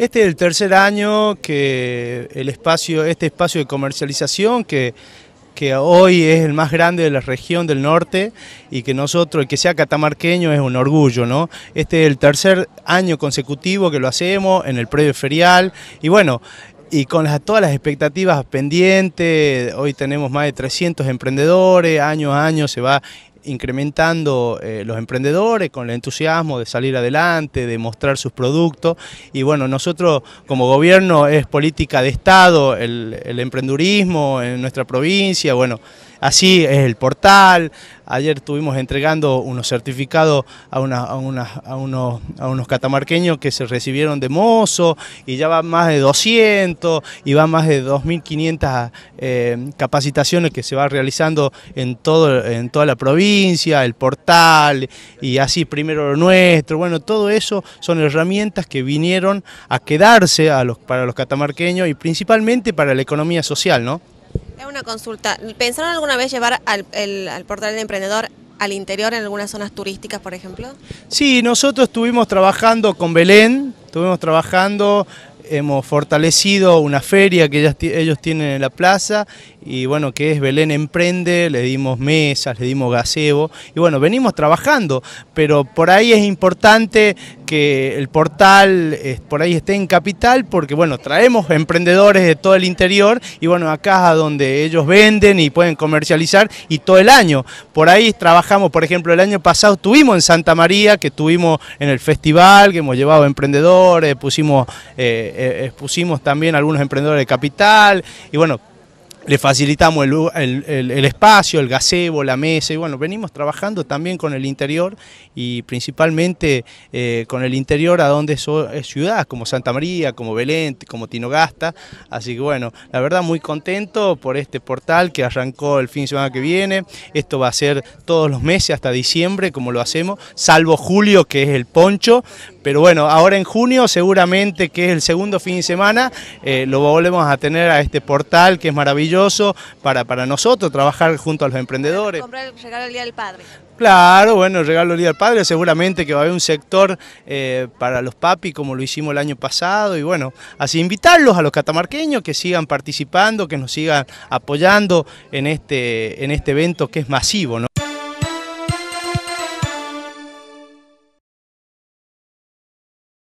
Este es el tercer año que el espacio, este espacio de comercialización que que hoy es el más grande de la región del norte y que nosotros, el que sea catamarqueño, es un orgullo, ¿no? Este es el tercer año consecutivo que lo hacemos en el predio ferial y bueno, y con todas las expectativas pendientes, hoy tenemos más de 300 emprendedores, año a año se va incrementando eh, los emprendedores con el entusiasmo de salir adelante, de mostrar sus productos. Y bueno, nosotros como gobierno es política de Estado, el, el emprendurismo en nuestra provincia, bueno, así es el portal, Ayer estuvimos entregando unos certificados a, unos, catamarqueños que se recibieron de mozo y ya van más de 200 y van más de 2.500 eh, capacitaciones que se va realizando en, toda la provincia, el portal y así primero lo nuestro. Bueno, todo eso son herramientas que vinieron a quedarse para los catamarqueños y principalmente para la economía social, ¿no? Es una consulta. ¿Pensaron alguna vez llevar al, al portal del emprendedor al interior en algunas zonas turísticas, por ejemplo? Sí, nosotros estuvimos trabajando con Belén, estuvimos trabajando, hemos fortalecido una feria que ellos tienen en la plaza y bueno, que es Belén Emprende, le dimos mesas, le dimos gazebo, y bueno, venimos trabajando, pero por ahí es importante que el portal eh, por ahí esté en capital, porque bueno, traemos emprendedores de todo el interior, y bueno, acá es donde ellos venden y pueden comercializar, y todo el año. Por ahí trabajamos, por ejemplo, el año pasado estuvimos en Santa María, que estuvimos en el festival, que hemos llevado emprendedores, pusimos, eh, eh, pusimos también algunos emprendedores de capital, y bueno, le facilitamos el, espacio, el gazebo, la mesa, y bueno, venimos trabajando también con el interior y principalmente eh, con el interior a donde son ciudades como Santa María, como Belén, como Tinogasta, así que bueno, la verdad muy contento por este portal que arrancó el fin de semana que viene, esto va a ser todos los meses hasta diciembre como lo hacemos, salvo julio que es el poncho, pero bueno, ahora en junio seguramente que es el segundo fin de semana, eh, lo volvemos a tener a este portal que es maravilloso para, para nosotros, trabajar junto a los emprendedores. Comprar el el Día del Padre. Claro, bueno, regalo el Día del Padre, seguramente que va a haber un sector eh, para los papi como lo hicimos el año pasado y bueno, así invitarlos a los catamarqueños que sigan participando, que nos sigan apoyando en este, en este evento que es masivo. ¿no?